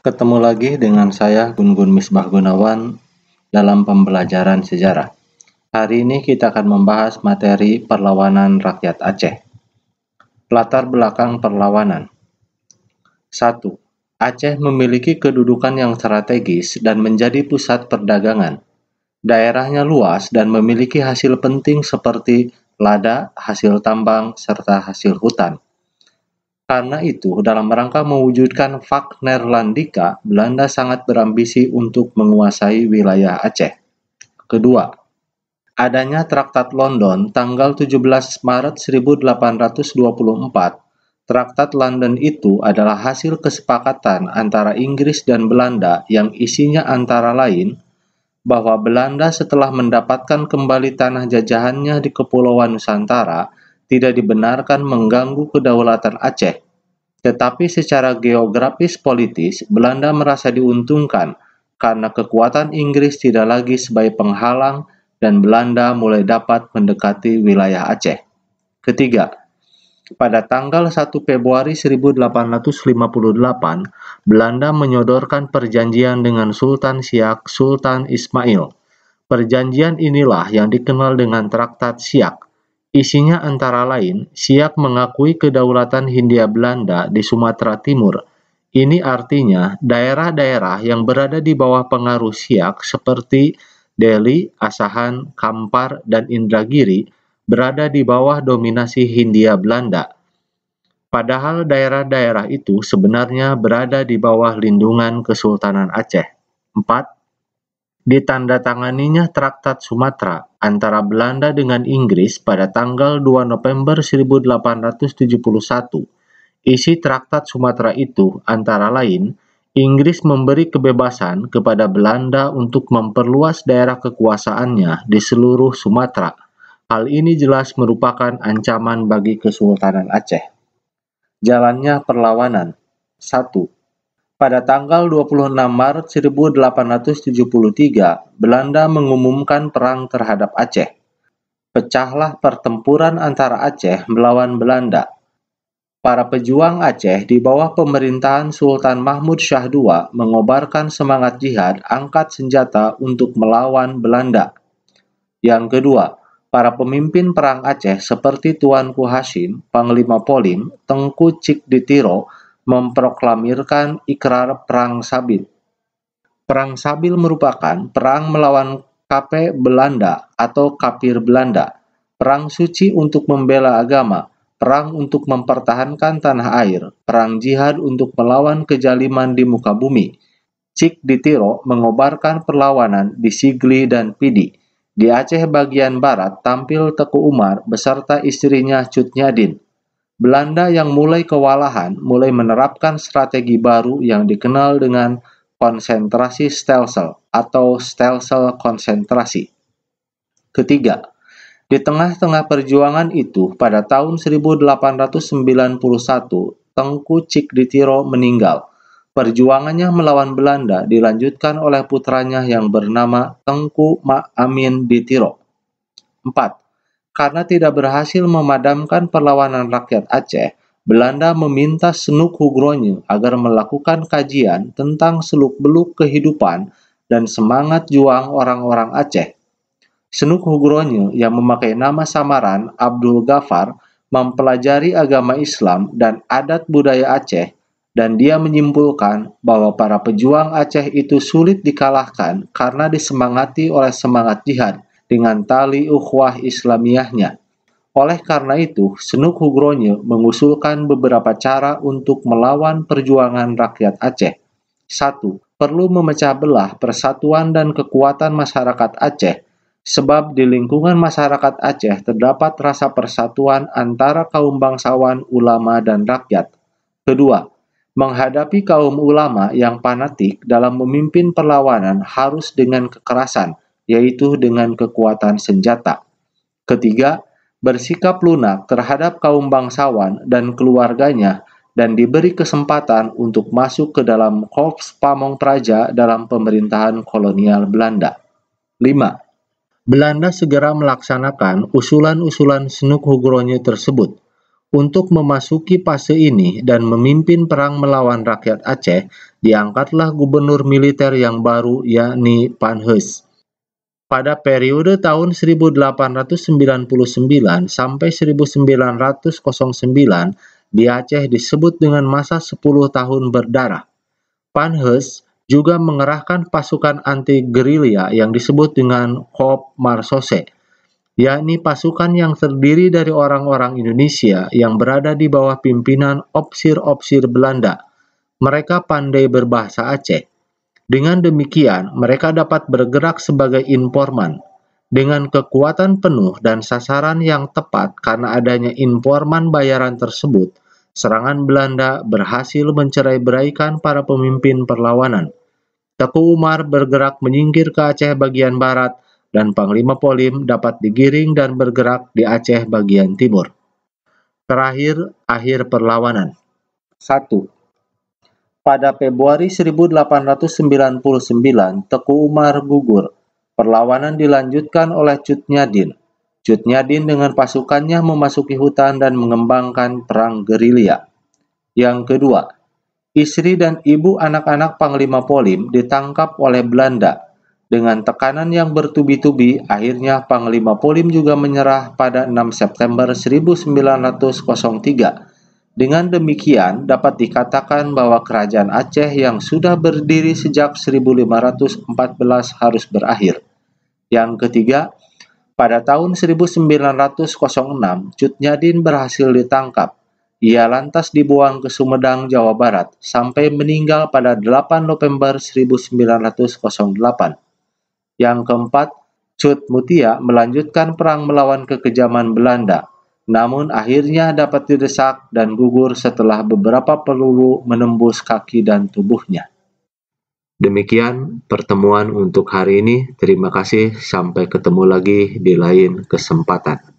Ketemu lagi dengan saya Gun Gun Misbah Gunawan dalam pembelajaran sejarah. Hari ini kita akan membahas materi perlawanan rakyat Aceh. Latar belakang perlawanan. 1. Aceh memiliki kedudukan yang strategis dan menjadi pusat perdagangan. Daerahnya luas dan memiliki hasil penting seperti lada, hasil tambang, serta hasil hutan. Karena itu, dalam rangka mewujudkan Vaknerlandika, Belanda sangat berambisi untuk menguasai wilayah Aceh. Kedua, adanya Traktat London tanggal 17 Maret 1824, Traktat London itu adalah hasil kesepakatan antara Inggris dan Belanda yang isinya antara lain bahwa Belanda setelah mendapatkan kembali tanah jajahannya di Kepulauan Nusantara tidak dibenarkan mengganggu kedaulatan Aceh. Tetapi secara geografis politis, Belanda merasa diuntungkan karena kekuatan Inggris tidak lagi sebagai penghalang dan Belanda mulai dapat mendekati wilayah Aceh. Ketiga, pada tanggal 1 Februari 1858, Belanda menyodorkan perjanjian dengan Sultan Siak Sultan Ismail. Perjanjian inilah yang dikenal dengan Traktat Siak Isinya antara lain, Siak mengakui kedaulatan Hindia Belanda di Sumatera Timur. Ini artinya daerah-daerah yang berada di bawah pengaruh Siak seperti Delhi, Asahan, Kampar, dan Indragiri berada di bawah dominasi Hindia Belanda. Padahal daerah-daerah itu sebenarnya berada di bawah lindungan Kesultanan Aceh. 4. Ditandatanganinya Traktat Sumatera antara Belanda dengan Inggris pada tanggal 2 November 1871. Isi Traktat Sumatera itu antara lain, Inggris memberi kebebasan kepada Belanda untuk memperluas daerah kekuasaannya di seluruh Sumatera. Hal ini jelas merupakan ancaman bagi Kesultanan Aceh. Jalannya perlawanan 1 pada tanggal 26 Maret 1873, Belanda mengumumkan perang terhadap Aceh. Pecahlah pertempuran antara Aceh melawan Belanda. Para pejuang Aceh di bawah pemerintahan Sultan Mahmud Shah II mengobarkan semangat jihad angkat senjata untuk melawan Belanda. Yang kedua, para pemimpin perang Aceh seperti Tuanku Hashim, Panglima Polim, Tengku Cik Ditiro, memproklamirkan ikrar Perang Sabil. Perang Sabil merupakan perang melawan KP Belanda atau Kapir Belanda, perang suci untuk membela agama, perang untuk mempertahankan tanah air, perang jihad untuk melawan kejaliman di muka bumi. Cik di Tiro mengobarkan perlawanan di Sigli dan Pidi. Di Aceh bagian barat tampil Teku Umar beserta istrinya Cut Belanda yang mulai kewalahan mulai menerapkan strategi baru yang dikenal dengan konsentrasi stelsel atau stelsel konsentrasi. Ketiga, di tengah-tengah perjuangan itu pada tahun 1891 Tengku Cikditiro meninggal. Perjuangannya melawan Belanda dilanjutkan oleh putranya yang bernama Tengku Ma Amin Ditiro. 4. Karena tidak berhasil memadamkan perlawanan rakyat Aceh, Belanda meminta Senuk Hugronyu agar melakukan kajian tentang seluk-beluk kehidupan dan semangat juang orang-orang Aceh. Senuk Hugronyu yang memakai nama samaran Abdul Ghafar mempelajari agama Islam dan adat budaya Aceh dan dia menyimpulkan bahwa para pejuang Aceh itu sulit dikalahkan karena disemangati oleh semangat jihad dengan tali ukhwah Islamiyahnya. Oleh karena itu, Senuk Hugronye mengusulkan beberapa cara untuk melawan perjuangan rakyat Aceh. 1. Perlu memecah belah persatuan dan kekuatan masyarakat Aceh, sebab di lingkungan masyarakat Aceh terdapat rasa persatuan antara kaum bangsawan, ulama, dan rakyat. Kedua, menghadapi kaum ulama yang fanatik dalam memimpin perlawanan harus dengan kekerasan – yaitu dengan kekuatan senjata. Ketiga, bersikap lunak terhadap kaum bangsawan dan keluarganya dan diberi kesempatan untuk masuk ke dalam korps pamong praja dalam pemerintahan kolonial Belanda. lima Belanda segera melaksanakan usulan-usulan snuk Hugronje tersebut. Untuk memasuki fase ini dan memimpin perang melawan rakyat Aceh, diangkatlah gubernur militer yang baru yakni Panhus pada periode tahun 1899 sampai 1909 di Aceh disebut dengan masa 10 tahun berdarah. Panhus juga mengerahkan pasukan anti gerilya yang disebut dengan Kop Marsose, yakni pasukan yang terdiri dari orang-orang Indonesia yang berada di bawah pimpinan opsir-opsir Belanda. Mereka pandai berbahasa Aceh dengan demikian, mereka dapat bergerak sebagai informan dengan kekuatan penuh dan sasaran yang tepat karena adanya informan bayaran tersebut. Serangan Belanda berhasil mencerai-beraikan para pemimpin perlawanan. Teku Umar bergerak menyingkir ke Aceh bagian barat dan Panglima Polim dapat digiring dan bergerak di Aceh bagian timur. Terakhir, akhir perlawanan. 1. Pada Februari 1899, Teku Umar gugur. Perlawanan dilanjutkan oleh Cutnyadin. Cutnyadin dengan pasukannya memasuki hutan dan mengembangkan perang gerilya. Yang kedua, istri dan ibu anak-anak Panglima Polim ditangkap oleh Belanda. Dengan tekanan yang bertubi-tubi, akhirnya Panglima Polim juga menyerah pada 6 September 1903 dengan demikian, dapat dikatakan bahwa kerajaan Aceh yang sudah berdiri sejak 1514 harus berakhir. Yang ketiga, pada tahun 1906, Cutnyadin berhasil ditangkap. Ia lantas dibuang ke Sumedang, Jawa Barat, sampai meninggal pada 8 November 1908. Yang keempat, Cut Mutia melanjutkan perang melawan kekejaman Belanda namun akhirnya dapat didesak dan gugur setelah beberapa peluru menembus kaki dan tubuhnya. Demikian pertemuan untuk hari ini. Terima kasih, sampai ketemu lagi di lain kesempatan.